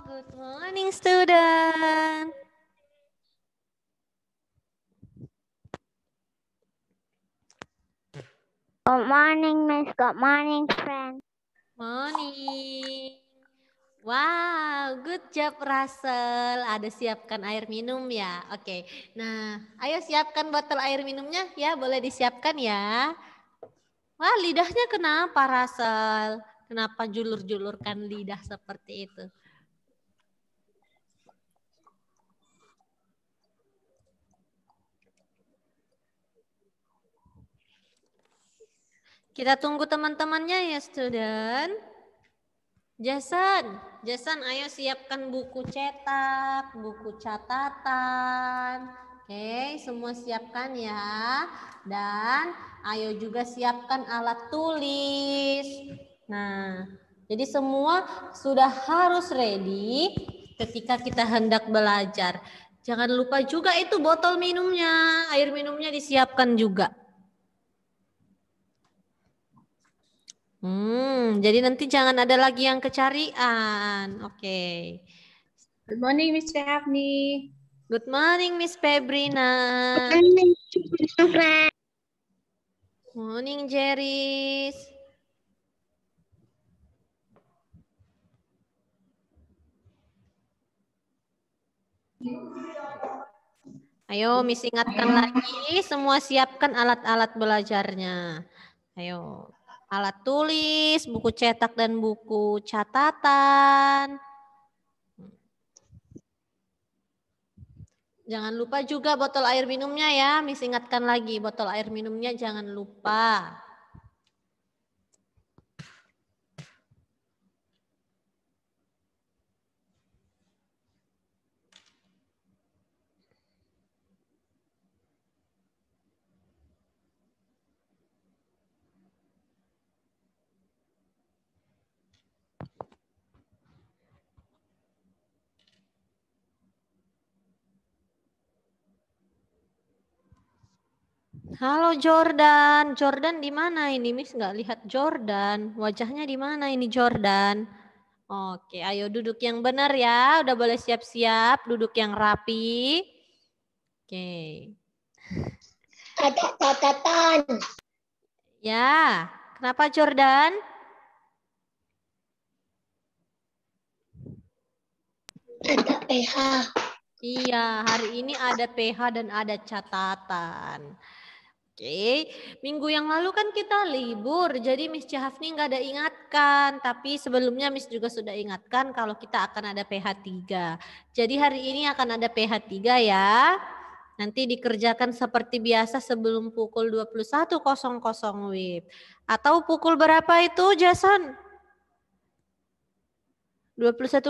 good morning student. Good morning, Miss. Good morning, friend. Morning. Wow, good job Russell. Ada siapkan air minum ya. Oke. Okay. Nah, ayo siapkan botol air minumnya ya. Boleh disiapkan ya. Wah, lidahnya kenapa Russell? Kenapa julur-julurkan lidah seperti itu? Kita tunggu teman-temannya ya student. Jason, Jason ayo siapkan buku cetak, buku catatan. Oke, semua siapkan ya. Dan ayo juga siapkan alat tulis. Nah, jadi semua sudah harus ready ketika kita hendak belajar. Jangan lupa juga itu botol minumnya, air minumnya disiapkan juga. Hmm, jadi nanti jangan ada lagi yang kecarian. Oke. Okay. Good morning, Miss Chefni. Good morning, Miss Febrina. Good morning, Morning, Jeris. Ayo, Miss ingatkan lagi. Semua siapkan alat-alat belajarnya. Ayo alat tulis, buku cetak dan buku catatan. Jangan lupa juga botol air minumnya ya. Miss ingatkan lagi botol air minumnya jangan lupa. Halo Jordan, Jordan di mana ini Miss nggak lihat Jordan, wajahnya di mana ini Jordan? Oke, ayo duduk yang benar ya, udah boleh siap-siap, duduk yang rapi. Oke. Ada catatan. Ya, kenapa Jordan? Ada PH. Iya, hari ini ada PH dan ada catatan okay. minggu yang lalu kan kita libur, jadi Miss Cihafni nggak ada ingatkan. Tapi sebelumnya Miss juga sudah ingatkan kalau kita akan ada PH 3. Jadi hari ini akan ada PH 3 ya. Nanti dikerjakan seperti biasa sebelum pukul 21.00 WIB. Atau pukul berapa itu Jason? 21.00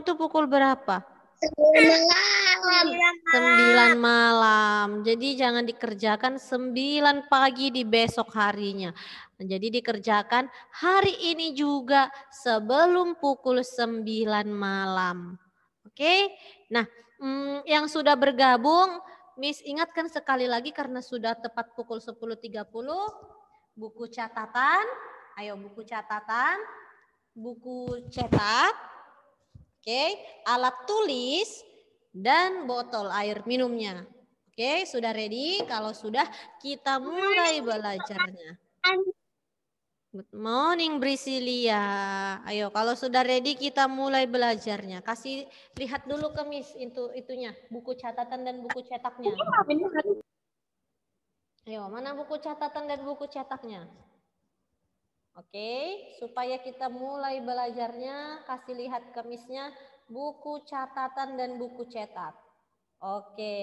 itu pukul berapa? malam. sembilan malam. Jadi jangan dikerjakan sembilan pagi di besok harinya. Jadi dikerjakan hari ini juga sebelum pukul sembilan malam. Oke. Nah, mm, yang sudah bergabung Miss ingatkan sekali lagi karena sudah tepat pukul 10.30 buku catatan. Ayo buku catatan, buku cetak. Oke, okay. alat tulis dan botol air minumnya. Oke, sudah ready? Kalau sudah, kita mulai belajarnya. Good morning, Brisilia. Ayo, kalau sudah ready kita mulai belajarnya. Kasih lihat dulu ke Miss itu itunya, buku catatan dan buku cetaknya. Ayo, mana buku catatan dan buku cetaknya? Oke, supaya kita mulai belajarnya, kasih lihat ke buku catatan dan buku cetak. Oke.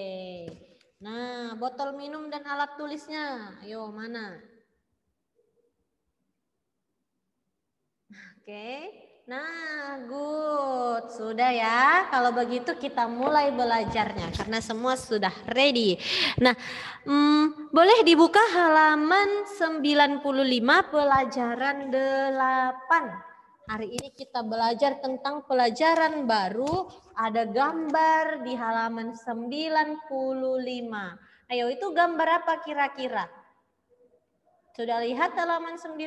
Nah, botol minum dan alat tulisnya. Ayo, mana? Oke. Nah, good. Sudah ya. Kalau begitu kita mulai belajarnya karena semua sudah ready. Nah, hmm, boleh dibuka halaman 95 pelajaran 8. Hari ini kita belajar tentang pelajaran baru, ada gambar di halaman 95. Ayo itu gambar apa kira-kira? Sudah lihat halaman 95?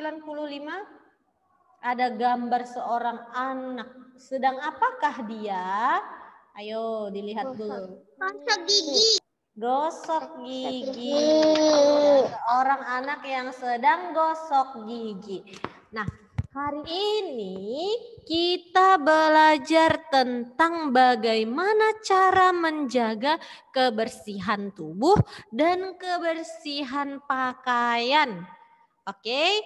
Ada gambar seorang anak. Sedang apakah dia? Ayo dilihat dulu. Gosok gigi. Gosok gigi. Orang anak yang sedang gosok gigi. Nah, Hari ini kita belajar tentang bagaimana cara menjaga kebersihan tubuh dan kebersihan pakaian. Oke,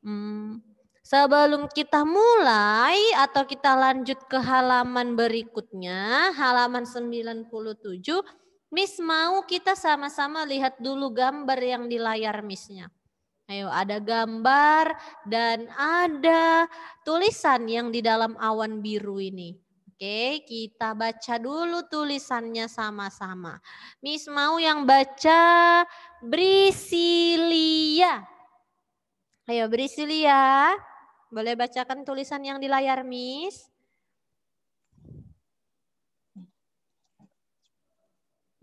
hmm, sebelum kita mulai atau kita lanjut ke halaman berikutnya, halaman 97, Miss mau kita sama-sama lihat dulu gambar yang di layar Missnya. nya Ayo, ada gambar dan ada tulisan yang di dalam awan biru ini. Oke, kita baca dulu tulisannya sama-sama. Miss mau yang baca Brisilia. Ayo Brisilia, boleh bacakan tulisan yang di layar Miss?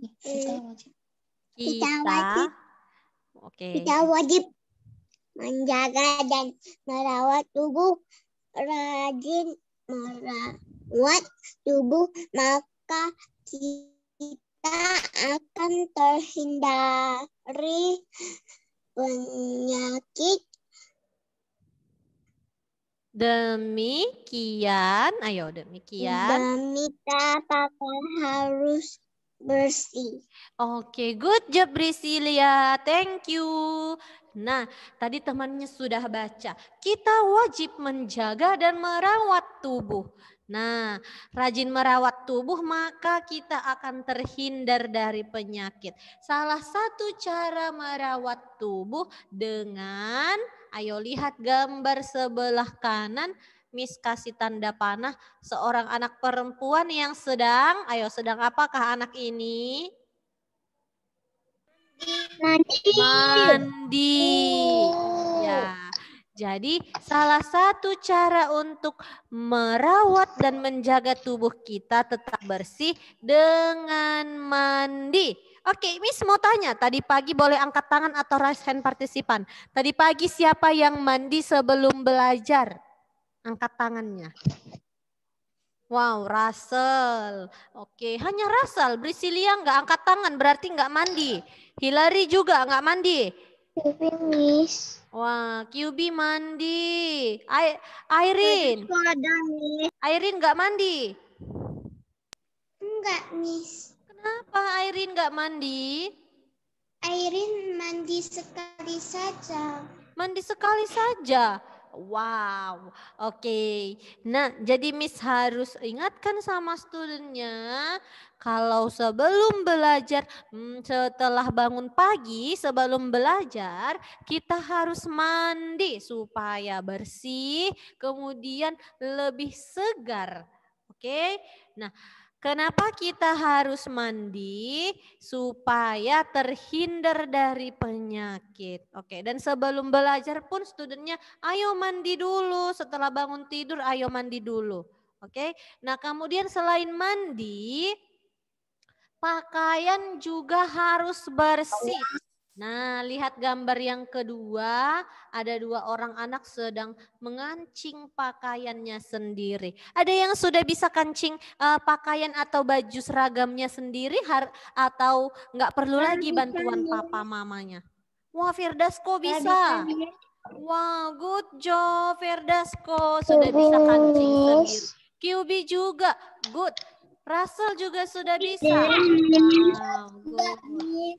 Kita wajib. Kita, wajib. Oke. Okay. Kita wajib menjaga dan merawat tubuh, rajin merawat tubuh, maka kita akan terhindari penyakit. Demikian, ayo demikian. Demikian kita apakah harus bersih. Oke, okay, good job Brisilia. Thank you. Nah, tadi temannya sudah baca. Kita wajib menjaga dan merawat tubuh. Nah, rajin merawat tubuh maka kita akan terhindar dari penyakit. Salah satu cara merawat tubuh dengan ayo lihat gambar sebelah kanan Miss kasih tanda panah seorang anak perempuan yang sedang, ayo sedang apakah anak ini? Mandi. Mandi. Ya. Jadi salah satu cara untuk merawat dan menjaga tubuh kita tetap bersih dengan mandi. Oke, Miss mau tanya, tadi pagi boleh angkat tangan atau raise hand partisipan. Tadi pagi siapa yang mandi sebelum belajar? Angkat tangannya. Wow, Russell. Oke, hanya Russell. Brisilia nggak angkat tangan, berarti nggak mandi. Hilary juga nggak mandi. Cubi, Miss. Wah, Kyubi mandi. Airin. Airin nggak mandi. Enggak, Miss. Kenapa Airin nggak mandi? Airin mandi sekali saja. Mandi sekali saja. Wow, oke. Okay. Nah, jadi Miss harus ingatkan sama studentnya kalau sebelum belajar, hmm, setelah bangun pagi, sebelum belajar, kita harus mandi supaya bersih, kemudian lebih segar. Oke, okay? nah Kenapa kita harus mandi? Supaya terhindar dari penyakit. Oke, dan sebelum belajar pun studentnya, ayo mandi dulu. Setelah bangun tidur, ayo mandi dulu. Oke, nah kemudian selain mandi, pakaian juga harus bersih. Nah, lihat gambar yang kedua, ada dua orang anak sedang mengancing pakaiannya sendiri. Ada yang sudah bisa kancing uh, pakaian atau baju seragamnya sendiri har atau nggak perlu lagi bantuan papa mamanya? Wah, Firdas bisa? Wah good job Firdasko. sudah bisa kancing sendiri. QB juga, good. Russell juga sudah iya. bisa. Iya. Wow, good. Iya.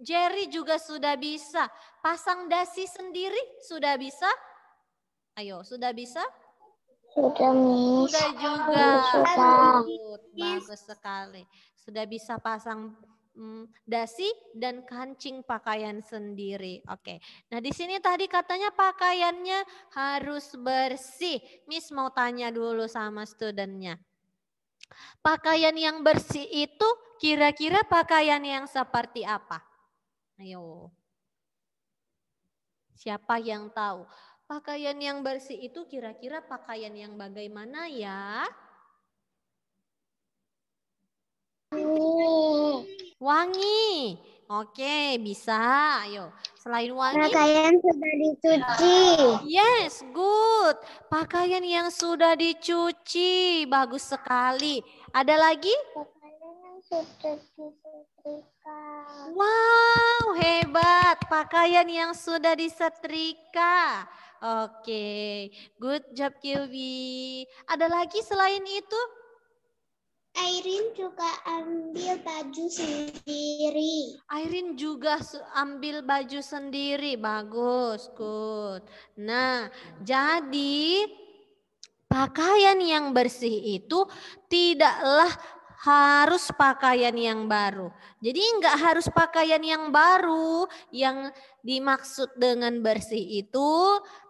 Jerry juga sudah bisa. Pasang dasi sendiri sudah bisa. Ayo, sudah bisa? Sudah, Miss. Sudah juga. Sudah. Bagus sekali. Sudah bisa pasang mm, dasi dan kancing pakaian sendiri. Oke. Nah, di sini tadi katanya pakaiannya harus bersih. Miss mau tanya dulu sama studentnya. Pakaian yang bersih itu kira-kira pakaian yang seperti apa? Ayo. Siapa yang tahu? Pakaian yang bersih itu kira-kira pakaian yang bagaimana ya? Wangi. Oke, bisa. Ayo. Selain wangi. Pakaian sudah dicuci. Yes, good. Pakaian yang sudah dicuci. Bagus sekali. Ada lagi? Wow, hebat. Pakaian yang sudah disetrika. Oke, okay. good job Kiwi. Ada lagi selain itu? Airin juga ambil baju sendiri. Airin juga ambil baju sendiri. Bagus, good. Nah, jadi pakaian yang bersih itu tidaklah harus pakaian yang baru. Jadi nggak harus pakaian yang baru yang dimaksud dengan bersih itu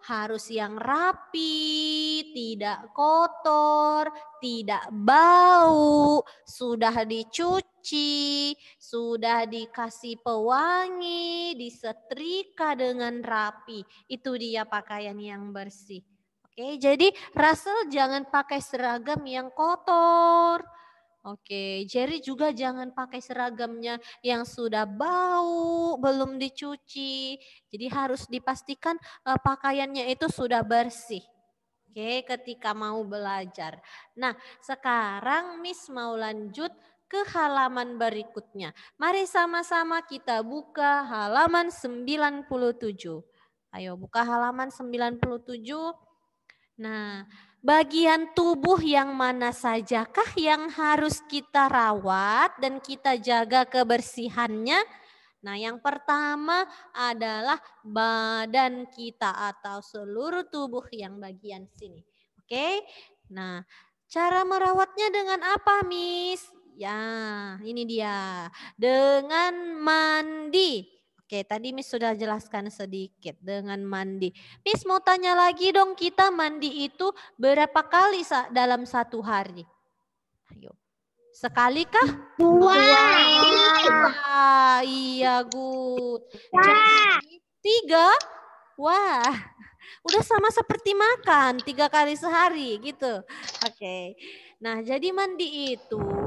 harus yang rapi, tidak kotor, tidak bau, sudah dicuci, sudah dikasih pewangi, disetrika dengan rapi. Itu dia pakaian yang bersih. Oke, jadi Rasul jangan pakai seragam yang kotor Oke, Jerry juga jangan pakai seragamnya yang sudah bau, belum dicuci. Jadi harus dipastikan uh, pakaiannya itu sudah bersih. Oke, ketika mau belajar. Nah, sekarang Miss mau lanjut ke halaman berikutnya. Mari sama-sama kita buka halaman 97. Ayo buka halaman 97. Nah, bagian tubuh yang mana sajakah yang harus kita rawat dan kita jaga kebersihannya? Nah, yang pertama adalah badan kita atau seluruh tubuh yang bagian sini. Oke. Nah, cara merawatnya dengan apa, Miss? Ya, ini dia. Dengan mandi. Oke, tadi Miss sudah jelaskan sedikit dengan mandi. Miss mau tanya lagi dong, kita mandi itu berapa kali dalam satu hari? Ayo. Sekali kah? Dua. Dua. Iya, Good. Jadi tiga. Wah, udah sama seperti makan tiga kali sehari gitu. Oke. Nah, jadi mandi itu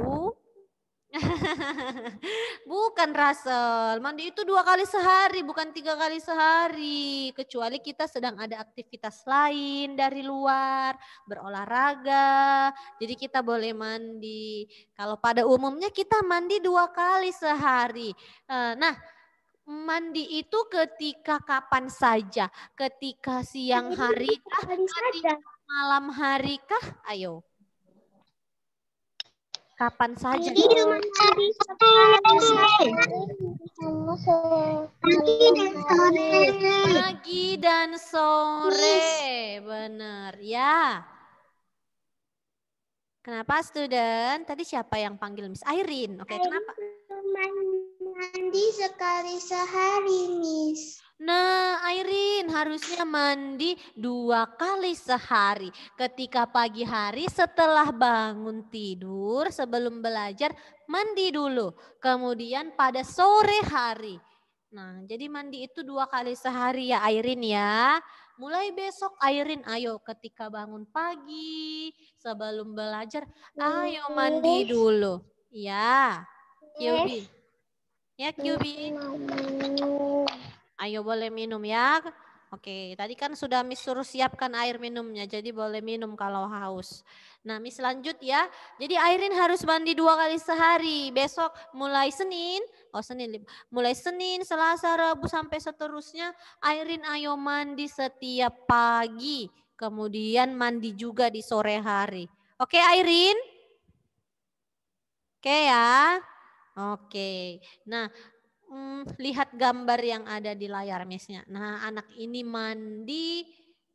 bukan Russell, mandi itu dua kali sehari, bukan tiga kali sehari. Kecuali kita sedang ada aktivitas lain dari luar, berolahraga. Jadi kita boleh mandi. Kalau pada umumnya kita mandi dua kali sehari. Eh, nah, mandi itu ketika kapan saja? Ketika siang hari kah? Ketika malam hari kah? Ayo kapan saja. Di rumah Pagi dan sore. Pagi dan sore, benar ya. Kenapa student? Tadi siapa yang panggil Miss Irene? Oke, okay, kenapa? Mandi sekali sehari, Miss. Nah, Airin harusnya mandi dua kali sehari. Ketika pagi hari setelah bangun tidur, sebelum belajar, mandi dulu. Kemudian pada sore hari. Nah, jadi mandi itu dua kali sehari ya Airin ya. Mulai besok Airin ayo ketika bangun pagi, sebelum belajar, ayo mandi dulu. Iya, ya, Kyubi. Ya, Kyubi. Ayo boleh minum ya. Oke, tadi kan sudah Miss suruh siapkan air minumnya, jadi boleh minum kalau haus. Nah, Miss lanjut ya. Jadi Airin harus mandi dua kali sehari. Besok mulai Senin, oh Senin, mulai Senin, Selasa, Rabu sampai seterusnya. Airin ayo mandi setiap pagi, kemudian mandi juga di sore hari. Oke Airin? Oke ya. Oke. Nah, hmm, lihat gambar yang ada di layar misalnya. Nah, anak ini mandi.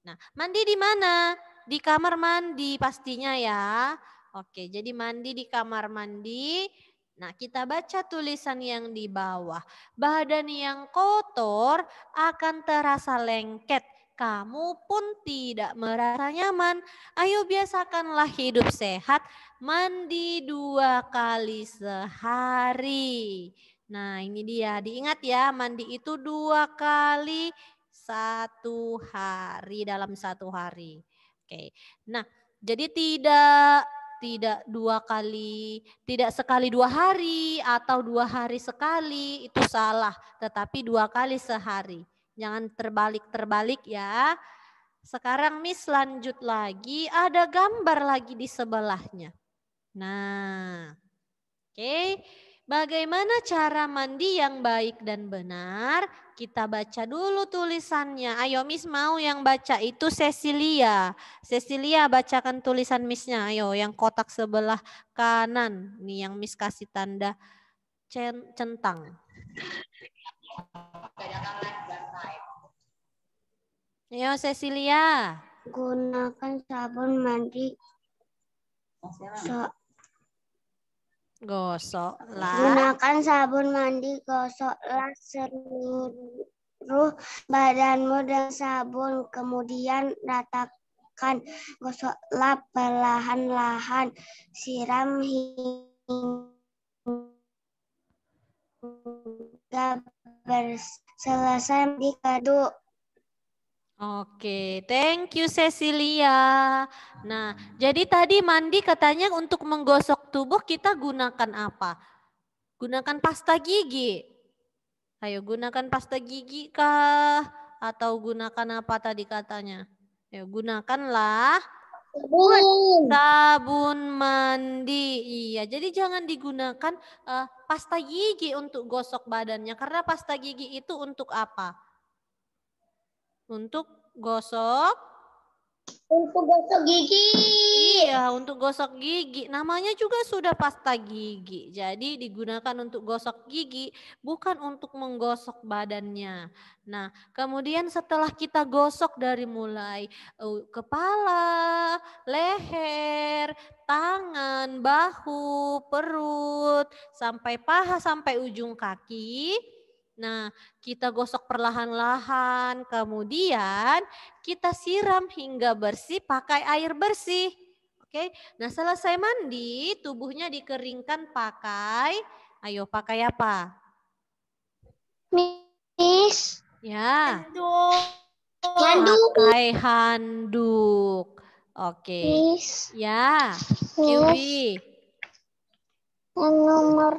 Nah, mandi di mana? Di kamar mandi pastinya ya. Oke, jadi mandi di kamar mandi. Nah, kita baca tulisan yang di bawah. Badan yang kotor akan terasa lengket. Kamu pun tidak merasa nyaman. Ayo biasakanlah hidup sehat. Mandi dua kali sehari. Nah, ini dia. Diingat ya, mandi itu dua kali satu hari dalam satu hari. Oke. Nah, jadi tidak tidak dua kali, tidak sekali dua hari atau dua hari sekali itu salah, tetapi dua kali sehari. Jangan terbalik-terbalik ya. Sekarang Miss lanjut lagi, ada gambar lagi di sebelahnya. Nah, oke. Okay. Bagaimana cara mandi yang baik dan benar? Kita baca dulu tulisannya. Ayo Miss mau yang baca itu Cecilia. Cecilia bacakan tulisan Missnya. Ayo yang kotak sebelah kanan. Nih yang Miss kasih tanda centang. Ayo Cecilia. Gunakan sabun mandi so Gosoklah. Gunakan sabun mandi, gosoklah seluruh badanmu dan sabun, kemudian ratakan, gosoklah perlahan-lahan, siram hingga selesai dikaduk. Oke, thank you Cecilia. Nah, jadi tadi mandi katanya untuk menggosok tubuh kita gunakan apa? Gunakan pasta gigi. Ayo gunakan pasta gigi kah? Atau gunakan apa tadi katanya? Ayo gunakanlah sabun. mandi. Iya, jadi jangan digunakan uh, pasta gigi untuk gosok badannya karena pasta gigi itu untuk apa? Untuk gosok untuk gosok gigi. Iya, untuk gosok gigi. Namanya juga sudah pasta gigi. Jadi digunakan untuk gosok gigi, bukan untuk menggosok badannya. Nah, kemudian setelah kita gosok dari mulai uh, kepala, leher, tangan, bahu, perut, sampai paha sampai ujung kaki, Nah, kita gosok perlahan-lahan, kemudian kita siram hingga bersih pakai air bersih. Oke. Nah, selesai mandi, tubuhnya dikeringkan pakai ayo pakai apa? mis Ya. Handuk. Handuk. Pakai handuk. Oke. Mis. Ya. Kiwi. Yang nomor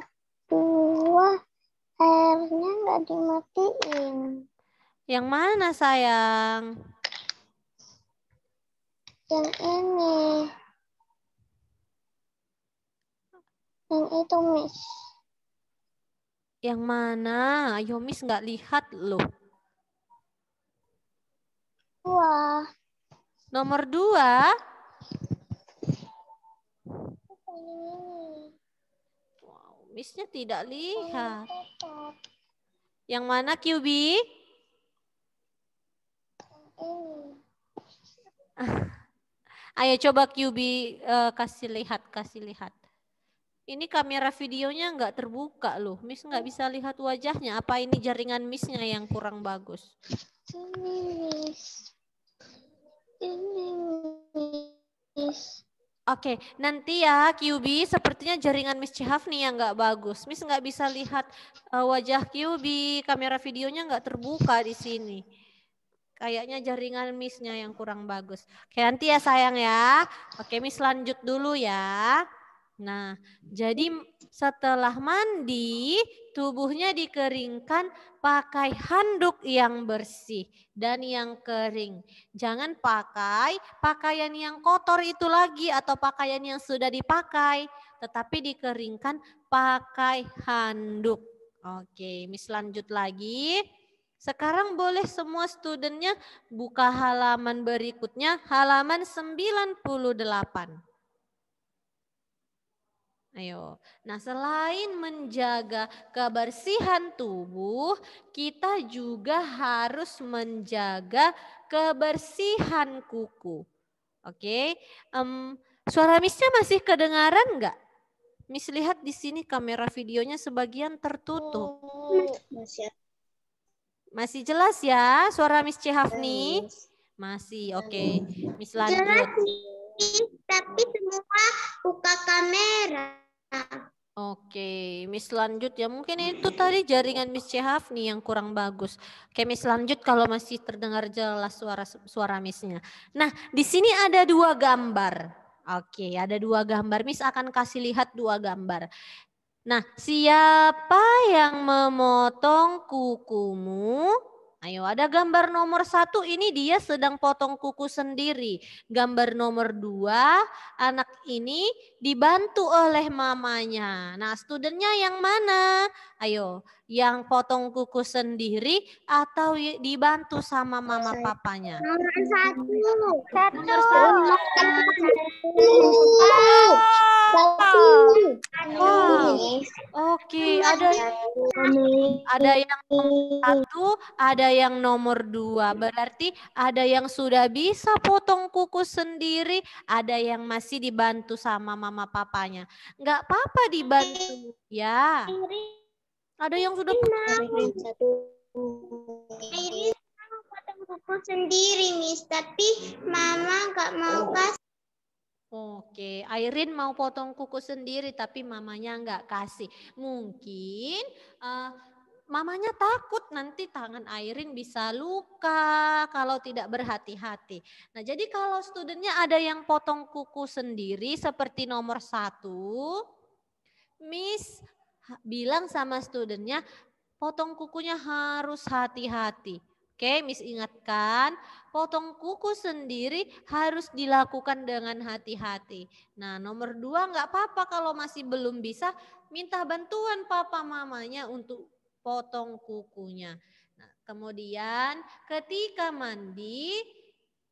dua Airnya nggak dimatiin. Yang mana sayang? Yang ini. Yang itu Miss. Yang mana? Ayo Miss nggak lihat loh. Wah. Nomor dua. Ini. Misnya tidak lihat. Oh. Yang mana QB? Oh. Ayo coba QB uh, eh, kasih lihat, kasih lihat. Ini kamera videonya nggak terbuka loh. Miss nggak bisa lihat wajahnya. Apa ini jaringan Missnya yang kurang bagus? Ini Miss. Ini Miss. Oke, nanti ya QB sepertinya jaringan Miss nih yang nggak bagus. Miss nggak bisa lihat uh, wajah QB, kamera videonya nggak terbuka di sini. Kayaknya jaringan Missnya yang kurang bagus. Oke, nanti ya sayang ya. Oke, Miss lanjut dulu ya. Nah, jadi setelah mandi, tubuhnya dikeringkan pakai handuk yang bersih dan yang kering. Jangan pakai pakaian yang kotor itu lagi atau pakaian yang sudah dipakai, tetapi dikeringkan pakai handuk. Oke, Miss lanjut lagi. Sekarang boleh semua studentnya buka halaman berikutnya, halaman 98. Ayo. Nah, selain menjaga kebersihan tubuh, kita juga harus menjaga kebersihan kuku. Oke. Um, suara misnya masih kedengaran enggak? Miss lihat di sini kamera videonya sebagian tertutup. Masih. Masih jelas ya suara Miss Cehafni? Masih. Oke. Okay. Miss lanjut. Jelas, tapi Oke, Miss lanjut ya. Mungkin itu tadi jaringan Miss Cehaf nih yang kurang bagus. Oke, Miss lanjut kalau masih terdengar jelas suara suara Missnya. Nah, di sini ada dua gambar. Oke, ada dua gambar. Miss akan kasih lihat dua gambar. Nah, siapa yang memotong kukumu? Ayo, ada gambar nomor satu ini dia sedang potong kuku sendiri. Gambar nomor dua, anak ini dibantu oleh mamanya. Nah, studentnya yang mana? Ayo, yang potong kuku sendiri atau dibantu sama mama papanya? Nomor satu. Satu. satu. satu. Oke, ada ada yang nomor satu, ada yang nomor dua. Berarti ada yang sudah bisa potong kuku sendiri, ada yang masih dibantu sama mama papanya. Nggak apa-apa dibantu ya. Ada yang sudah Airin mau potong kuku sendiri, Miss. Tapi Mama nggak mau oh. kasih. Oke, Airin mau potong kuku sendiri tapi mamanya nggak kasih. Mungkin uh, mamanya takut nanti tangan Airin bisa luka kalau tidak berhati-hati. Nah jadi kalau studentnya ada yang potong kuku sendiri seperti nomor satu, Miss bilang sama studentnya potong kukunya harus hati-hati. Oke, Miss ingatkan, potong kuku sendiri harus dilakukan dengan hati-hati. Nah, nomor dua nggak apa-apa kalau masih belum bisa, minta bantuan papa mamanya untuk potong kukunya. Nah, kemudian ketika mandi,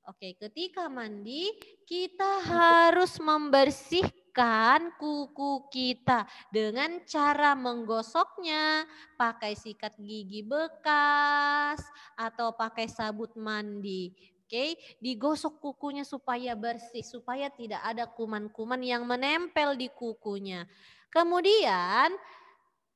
oke, ketika mandi kita harus membersihkan bersihkan kuku kita dengan cara menggosoknya pakai sikat gigi bekas atau pakai sabut mandi. Oke, okay? digosok kukunya supaya bersih, supaya tidak ada kuman-kuman yang menempel di kukunya. Kemudian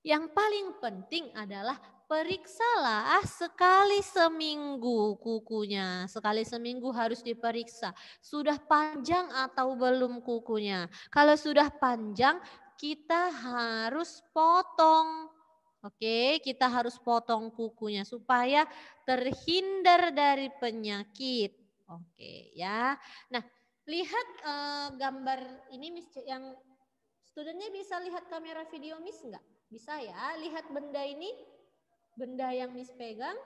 yang paling penting adalah periksalah sekali seminggu kukunya. Sekali seminggu harus diperiksa. Sudah panjang atau belum kukunya. Kalau sudah panjang, kita harus potong. Oke, kita harus potong kukunya supaya terhindar dari penyakit. Oke, ya. Nah, lihat eh, gambar ini Miss yang studentnya bisa lihat kamera video Miss enggak? Bisa ya, lihat benda ini benda yang Miss pegang?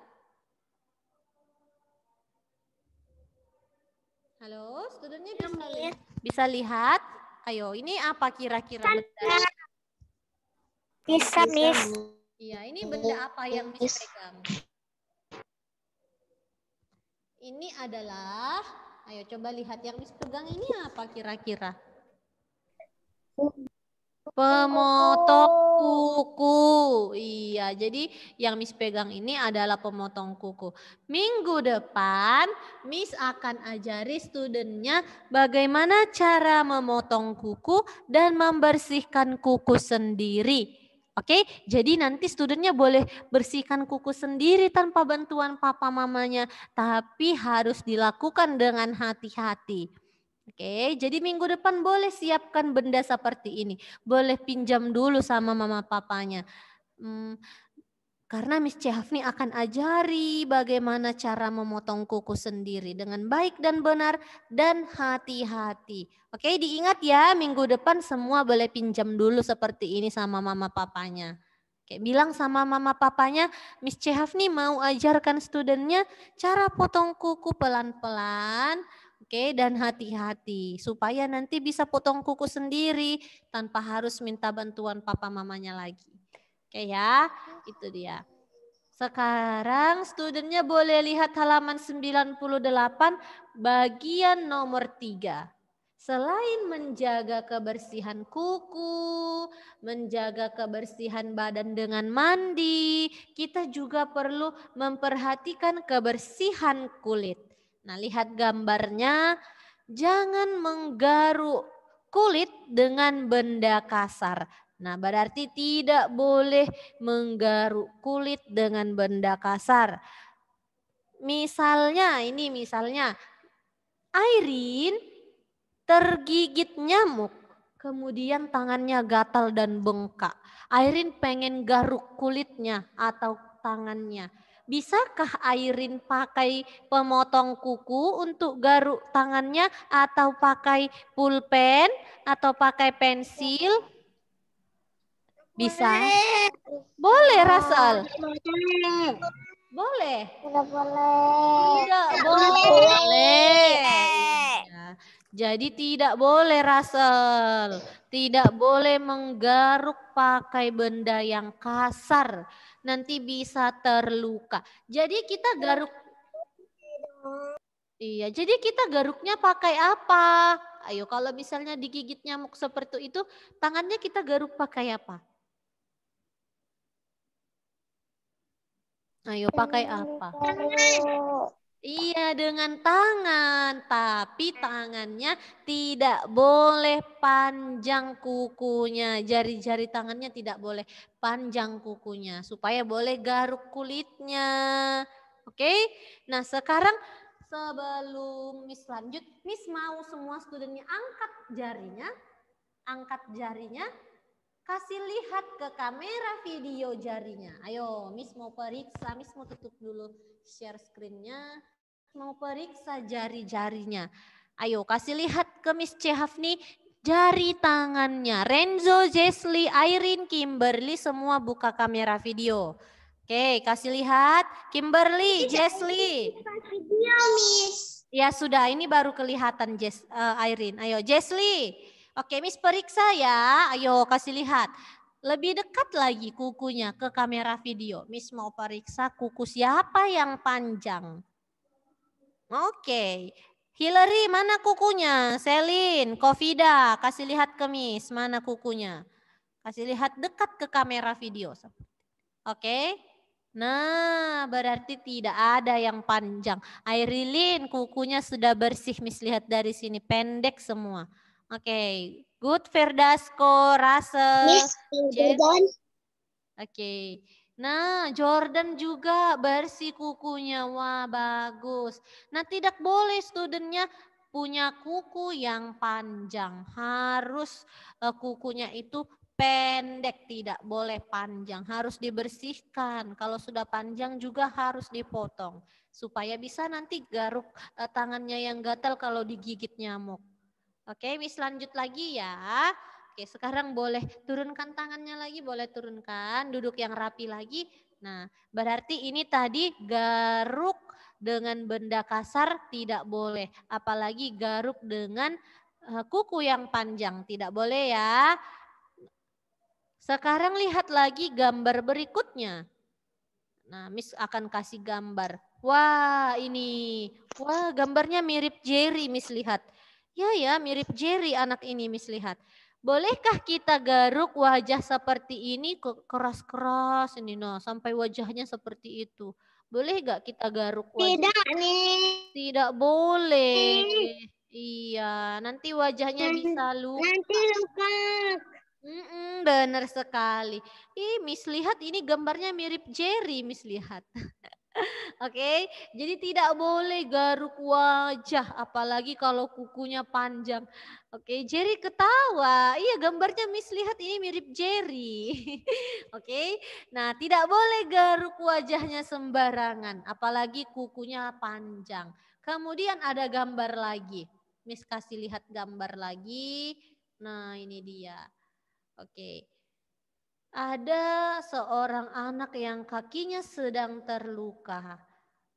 Halo, studentnya bisa ya, lihat? Bisa lihat? Ayo, ini apa kira-kira benda? Bisa, Miss. Iya, ini benda apa yang Miss pegang? Ini adalah, ayo coba lihat yang Miss pegang ini apa kira-kira? Pemotong kuku. Iya, jadi yang Miss pegang ini adalah pemotong kuku. Minggu depan Miss akan ajari studentnya bagaimana cara memotong kuku dan membersihkan kuku sendiri. Oke, okay? jadi nanti studentnya boleh bersihkan kuku sendiri tanpa bantuan papa mamanya, tapi harus dilakukan dengan hati-hati. Oke, jadi minggu depan boleh siapkan benda seperti ini. Boleh pinjam dulu sama mama papanya. Hmm, karena Miss Chehafni akan ajari bagaimana cara memotong kuku sendiri dengan baik dan benar dan hati-hati. Oke, diingat ya minggu depan semua boleh pinjam dulu seperti ini sama mama papanya. Oke, bilang sama mama papanya, Miss Chehafni mau ajarkan studentnya cara potong kuku pelan-pelan Oke, dan hati-hati supaya nanti bisa potong kuku sendiri tanpa harus minta bantuan papa mamanya lagi. Oke ya, itu dia. Sekarang studentnya boleh lihat halaman 98 bagian nomor 3. Selain menjaga kebersihan kuku, menjaga kebersihan badan dengan mandi, kita juga perlu memperhatikan kebersihan kulit. Nah, lihat gambarnya, jangan menggaruk kulit dengan benda kasar. Nah, berarti tidak boleh menggaruk kulit dengan benda kasar. Misalnya, ini misalnya, Airin tergigit nyamuk, kemudian tangannya gatal dan bengkak. Airin pengen garuk kulitnya atau tangannya bisakah Airin pakai pemotong kuku untuk garuk tangannya atau pakai pulpen atau pakai pensil? Bisa. Boleh, Rasal. Boleh. Tidak boleh. Tidak boleh. Jadi tidak boleh Rasul, tidak boleh menggaruk pakai benda yang kasar nanti bisa terluka. Jadi kita iya. garuk Iya, jadi kita garuknya pakai apa? Ayo kalau misalnya digigit nyamuk seperti itu, tangannya kita garuk pakai apa? Ayo pakai apa? Iya, dengan tangan, tapi tangannya tidak boleh panjang kukunya. Jari-jari tangannya tidak boleh panjang kukunya supaya boleh garuk kulitnya. Oke. Nah, sekarang sebelum Miss lanjut, Miss mau semua studentnya angkat jarinya, angkat jarinya, kasih lihat ke kamera video jarinya. Ayo, Miss mau periksa, Miss mau tutup dulu share screen-nya mau periksa jari-jarinya. Ayo kasih lihat ke Miss C. Hafni jari tangannya. Renzo, Jesli, Irene, Kimberly semua buka kamera video. Oke, kasih lihat. Kimberly, Jesli. Video, Miss. Ya sudah, ini baru kelihatan Jess, uh, eh, Irene. Ayo, Jesli. Oke, Miss periksa ya. Ayo, kasih lihat. Lebih dekat lagi kukunya ke kamera video. Miss mau periksa kuku siapa yang panjang. Oke. Okay. Hillary, mana kukunya? Selin, Kofida, kasih lihat ke Miss, mana kukunya? Kasih lihat dekat ke kamera video. Oke. Okay. Nah, berarti tidak ada yang panjang. Airilin, kukunya sudah bersih. Miss lihat dari sini, pendek semua. Oke, okay. good Ferdasko Rasa. Miss, Oke. Okay. Nah, Jordan juga bersih kukunya. Wah, bagus. Nah, tidak boleh studentnya punya kuku yang panjang. Harus uh, kukunya itu pendek, tidak boleh panjang, harus dibersihkan. Kalau sudah panjang juga harus dipotong supaya bisa nanti garuk eh, tangannya yang gatal kalau digigit nyamuk. Oke, Miss lanjut lagi ya. Oke, sekarang boleh turunkan tangannya lagi, boleh turunkan, duduk yang rapi lagi. Nah, berarti ini tadi garuk dengan benda kasar tidak boleh, apalagi garuk dengan eh, kuku yang panjang tidak boleh ya. Sekarang lihat lagi gambar berikutnya. Nah, Miss akan kasih gambar. Wah, ini. Wah, gambarnya mirip Jerry, Miss lihat. Ya, ya, mirip Jerry anak ini, Miss lihat. Bolehkah kita garuk wajah seperti ini keras-keras Nino nah, sampai wajahnya seperti itu? Boleh gak kita garuk wajah? Tidak nih. Tidak boleh. Nih. Iya, nanti wajahnya nanti, bisa luka. Nanti luka. Mm -mm, bener sekali. Ih, Miss lihat ini gambarnya mirip Jerry, Miss lihat. Oke, jadi tidak boleh garuk wajah, apalagi kalau kukunya panjang. Oke, Jerry ketawa. Iya, gambarnya Miss lihat ini mirip Jerry. Oke, nah tidak boleh garuk wajahnya sembarangan, apalagi kukunya panjang. Kemudian ada gambar lagi. Miss kasih lihat gambar lagi. Nah, ini dia. Oke. Ada seorang anak yang kakinya sedang terluka.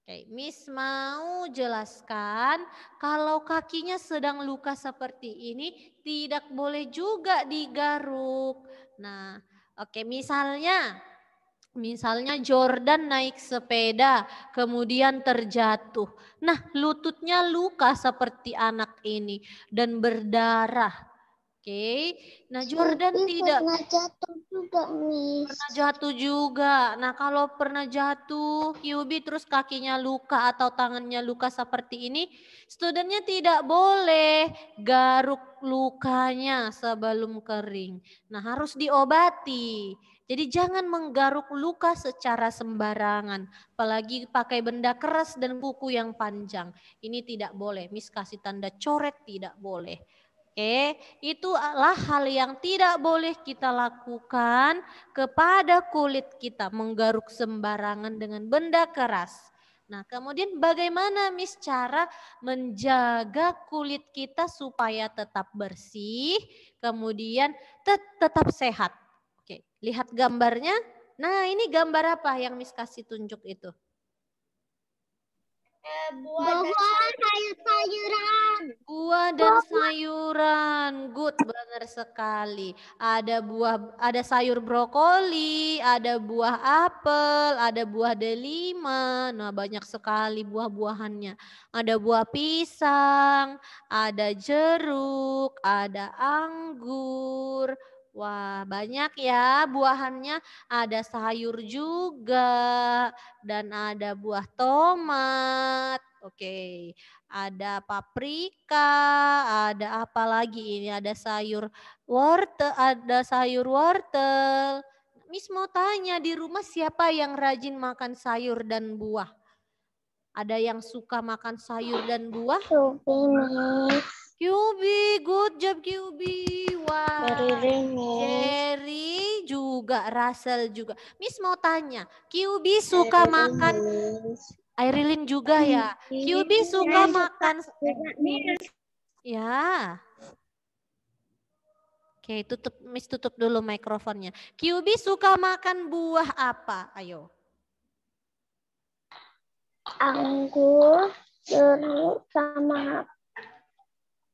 Oke, Miss mau jelaskan kalau kakinya sedang luka seperti ini tidak boleh juga digaruk. Nah, oke misalnya misalnya Jordan naik sepeda kemudian terjatuh. Nah, lututnya luka seperti anak ini dan berdarah okay. nah Jordan Tapi tidak pernah jatuh juga Miss. Pernah jatuh juga. Nah, kalau pernah jatuh Kyubi terus kakinya luka atau tangannya luka seperti ini, studentnya tidak boleh garuk lukanya sebelum kering. Nah, harus diobati. Jadi jangan menggaruk luka secara sembarangan, apalagi pakai benda keras dan kuku yang panjang. Ini tidak boleh. Miss kasih tanda coret tidak boleh. Oke, adalah hal yang tidak boleh kita lakukan kepada kulit kita, menggaruk sembarangan dengan benda keras. Nah, kemudian bagaimana mis cara menjaga kulit kita supaya tetap bersih, kemudian tet tetap sehat? Oke, lihat gambarnya. Nah, ini gambar apa yang mis kasih tunjuk itu? buah sayur-sayuran. Buah dan sayuran. Good, benar sekali. Ada buah, ada sayur brokoli, ada buah apel, ada buah delima. Nah, banyak sekali buah-buahannya. Ada buah pisang, ada jeruk, ada anggur. Wah, banyak ya buahannya. Ada sayur juga dan ada buah tomat. Oke, ada paprika, ada apa lagi ini? Ada sayur wortel, ada sayur wortel. Miss mau tanya di rumah siapa yang rajin makan sayur dan buah? Ada yang suka makan sayur dan buah? Miss. QB, good job QB. Wah. Wow. Jerry juga, Russell juga. Miss mau tanya, QB suka makan Airilin juga ya. QB suka Airilin. makan Ya. Oke, tutup Miss tutup dulu mikrofonnya. QB suka makan buah apa? Ayo. Anggur, jeruk sama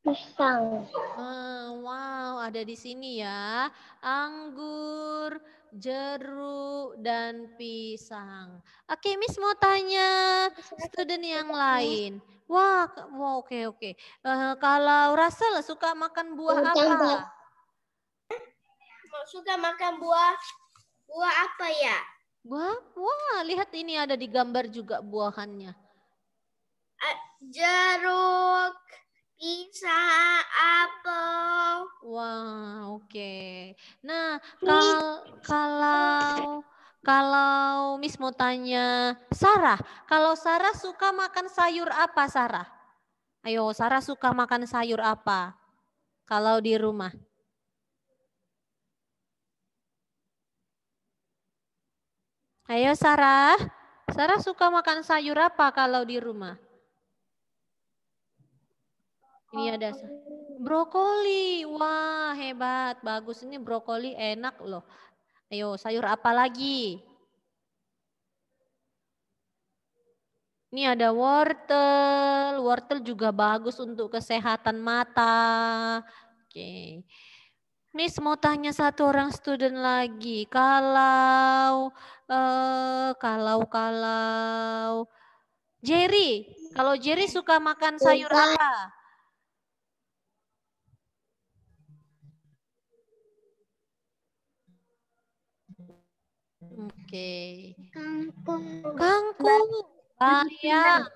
Pisang. Hmm, wow, ada di sini ya. Anggur, jeruk, dan pisang. Oke, Miss mau tanya student yang lain. Wah, wow, oke okay, oke. Okay. Uh, eh, kalau Russell suka makan buah oh, apa? Buah. Suka makan buah buah apa ya? Buah, buah. lihat ini ada di gambar juga buahannya. Uh, jeruk, Nah, kal kalau kalau Miss mau tanya Sarah, kalau Sarah suka makan sayur apa Sarah? Ayo, Sarah suka makan sayur apa? Kalau di rumah. Ayo Sarah, Sarah suka makan sayur apa kalau di rumah? Ini ada Sarah. Brokoli, wah hebat, bagus ini brokoli enak loh. Ayo sayur apa lagi? Ini ada wortel, wortel juga bagus untuk kesehatan mata. Oke. Miss mau tanya satu orang student lagi. Kalau eh kalau kalau Jerry, kalau Jerry suka makan sayur apa? Okay. Kangkung. Kangkung. Bayam.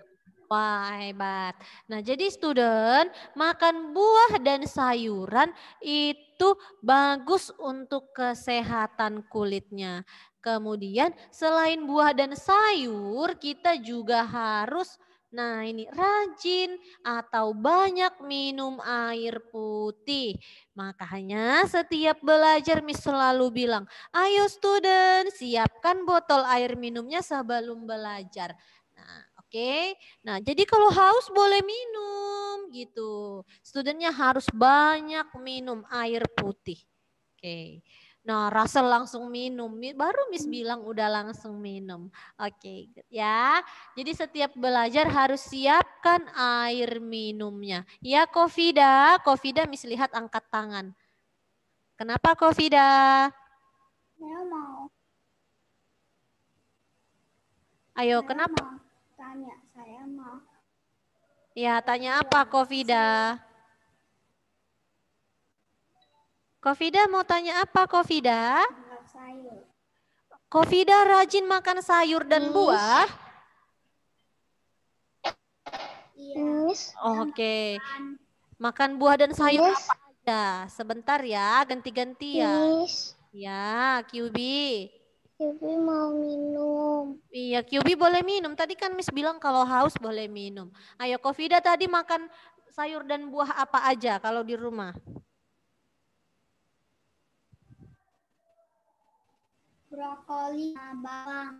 Wah, hebat. Nah, jadi student, makan buah dan sayuran itu bagus untuk kesehatan kulitnya. Kemudian, selain buah dan sayur, kita juga harus Nah, ini rajin atau banyak minum air putih. Makanya setiap belajar Miss selalu bilang, "Ayo student, siapkan botol air minumnya sebelum belajar." Nah, oke. Okay? Nah, jadi kalau haus boleh minum gitu. Studentnya harus banyak minum air putih. Oke. Okay. Nah, Russell langsung minum. Baru Miss hmm. bilang udah langsung minum. Oke, okay, gitu ya. Jadi setiap belajar harus siapkan air minumnya. Ya, Kofida. Kofida Miss lihat angkat tangan. Kenapa Kofida? Saya mau. Ayo, saya kenapa? Mau. Tanya, saya mau. Ya, tanya apa Kofida? Iya, saya Kofida mau tanya apa Kofida? Kofida rajin makan sayur dan Is. buah. Yes. Iya. Oke. Okay. Makan buah dan sayur yes. apa aja? Sebentar ya, ganti-ganti ya. Yes. Ya, QB. QB mau minum. Iya, QB boleh minum. Tadi kan Miss bilang kalau haus boleh minum. Ayo Kofida tadi makan sayur dan buah apa aja kalau di rumah? brokoli, bawang.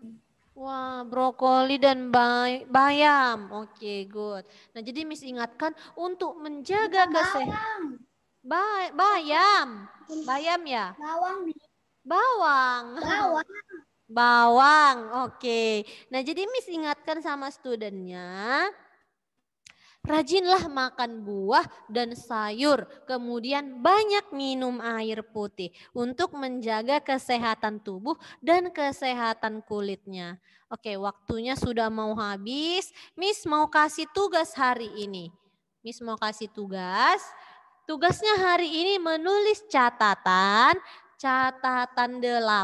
Wah, brokoli dan bay bayam. Oke, okay, good. Nah, jadi Miss ingatkan untuk menjaga kesehatan. Ba bayam. Bayam ya? Bawang. Bawang. Bawang. Bawang. Oke. Okay. Nah, jadi Miss ingatkan sama studentnya Rajinlah makan buah dan sayur, kemudian banyak minum air putih untuk menjaga kesehatan tubuh dan kesehatan kulitnya. Oke, waktunya sudah mau habis. Miss mau kasih tugas hari ini. Miss mau kasih tugas. Tugasnya hari ini menulis catatan catatan 8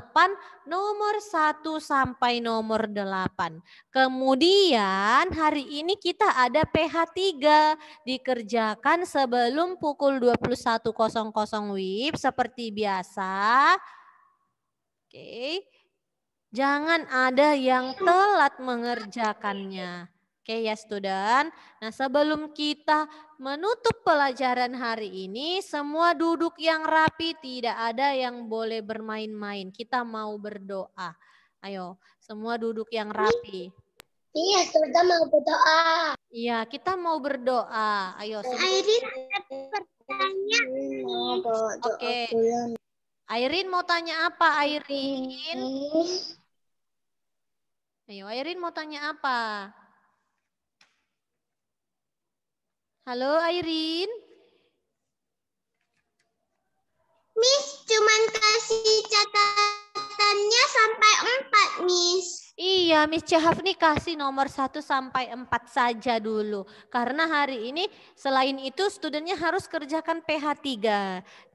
nomor 1 sampai nomor 8. Kemudian hari ini kita ada PH 3 dikerjakan sebelum pukul 21.00 WIB seperti biasa. Oke. Jangan ada yang telat mengerjakannya. Oke ya student. Nah sebelum kita menutup pelajaran hari ini, semua duduk yang rapi, tidak ada yang boleh bermain-main. Kita mau berdoa. Ayo, semua duduk yang rapi. Iya, kita mau berdoa. Iya, kita mau berdoa. Ayo. Semua. Airin ada pertanyaan. Oke. Airin mau tanya apa, Airin? Ayo, Airin mau tanya apa? Halo Airin. Miss, cuman kasih catatannya sampai empat, Miss. Iya, Miss Cehaf nih kasih nomor satu sampai empat saja dulu. Karena hari ini selain itu studentnya harus kerjakan PH3.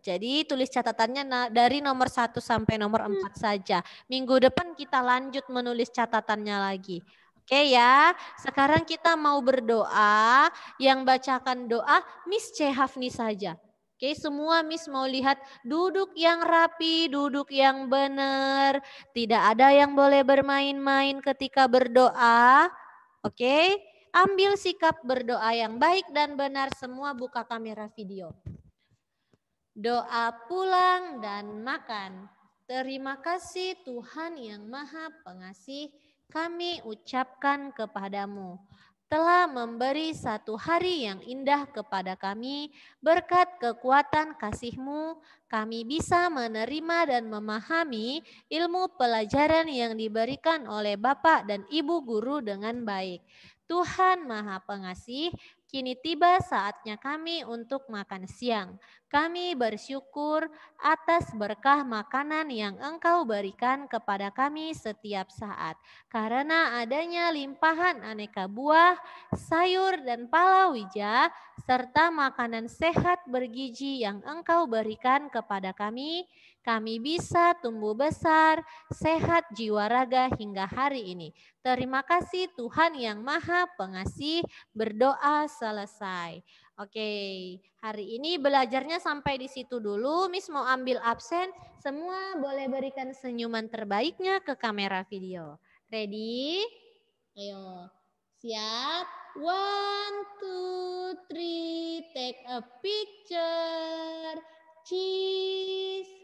Jadi tulis catatannya dari nomor satu sampai nomor hmm. empat saja. Minggu depan kita lanjut menulis catatannya lagi. Oke ya, sekarang kita mau berdoa. Yang bacakan doa Miss C. saja. Oke, semua Miss mau lihat duduk yang rapi, duduk yang benar. Tidak ada yang boleh bermain-main ketika berdoa. Oke, ambil sikap berdoa yang baik dan benar. Semua buka kamera video. Doa pulang dan makan. Terima kasih Tuhan yang Maha Pengasih kami ucapkan kepadamu telah memberi satu hari yang indah kepada kami. Berkat kekuatan kasihmu. kami bisa menerima dan memahami ilmu pelajaran yang diberikan oleh Bapak dan Ibu guru dengan baik. Tuhan Maha Pengasih, Kini tiba saatnya kami untuk makan siang. Kami bersyukur atas berkah makanan yang Engkau berikan kepada kami setiap saat, karena adanya limpahan aneka buah, sayur, dan palawija, serta makanan sehat bergizi yang Engkau berikan kepada kami. Kami bisa tumbuh besar, sehat jiwa raga hingga hari ini. Terima kasih Tuhan yang Maha Pengasih, berdoa selesai. Oke, hari ini belajarnya sampai di situ dulu. Miss mau ambil absen, semua boleh berikan senyuman terbaiknya ke kamera video. Ready? Ayo, siap? One, two, three, take a picture. Cheese.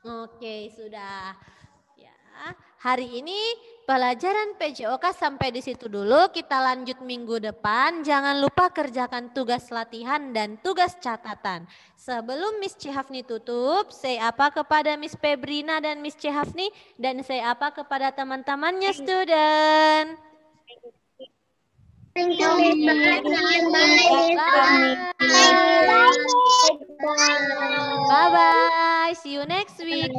Oke, sudah. Ya, hari ini pelajaran PJOK sampai di situ dulu. Kita lanjut minggu depan. Jangan lupa kerjakan tugas latihan dan tugas catatan. Sebelum Miss Cihafni tutup, saya apa kepada Miss Pebrina dan Miss Cihafni dan saya apa kepada teman-temannya iya. student. Bye bye. See you next week.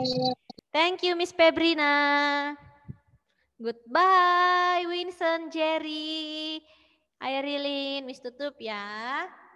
Thank you, Miss Pebrina. Goodbye, Winston, Jerry, Airilin, Miss Tutup ya.